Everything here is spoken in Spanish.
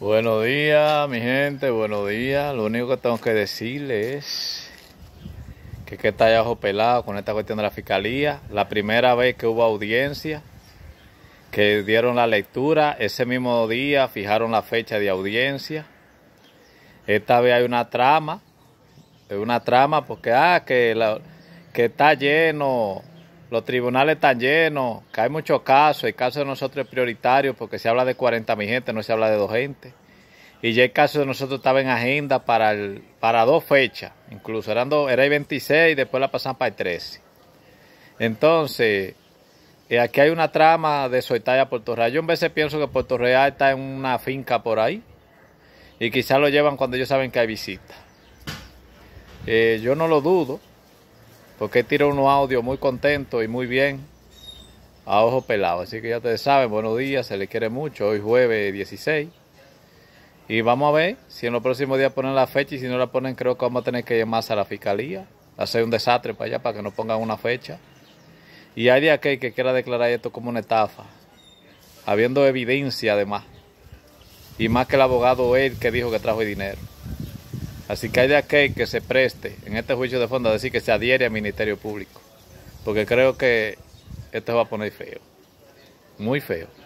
Buenos días, mi gente, buenos días. Lo único que tengo que decirles es que, que está abajo pelado con esta cuestión de la fiscalía. La primera vez que hubo audiencia, que dieron la lectura, ese mismo día fijaron la fecha de audiencia. Esta vez hay una trama, una trama porque, ah, que, que está lleno los tribunales están llenos, que hay muchos casos. El caso de nosotros es prioritario porque se habla de 40 mil gente, no se habla de dos gente. Y ya el caso de nosotros estaba en agenda para, para dos fechas, incluso eran era el 26 y después la pasan para el 13. Entonces, eh, aquí hay una trama de soltar a Puerto Real. Yo a veces pienso que Puerto Real está en una finca por ahí y quizás lo llevan cuando ellos saben que hay visita. Eh, yo no lo dudo, que tiró unos audios muy contento y muy bien a ojo pelado. Así que ya ustedes saben, buenos días, se le quiere mucho. Hoy jueves 16. Y vamos a ver si en los próximos días ponen la fecha y si no la ponen creo que vamos a tener que llamarse a la fiscalía, hacer un desastre para allá para que no pongan una fecha. Y hay de aquel que quiera declarar esto como una estafa, habiendo evidencia además. Y más que el abogado él que dijo que trajo el dinero. Así que hay de aquel que se preste en este juicio de fondo a decir que se adhiere al Ministerio Público, porque creo que esto va a poner feo, muy feo.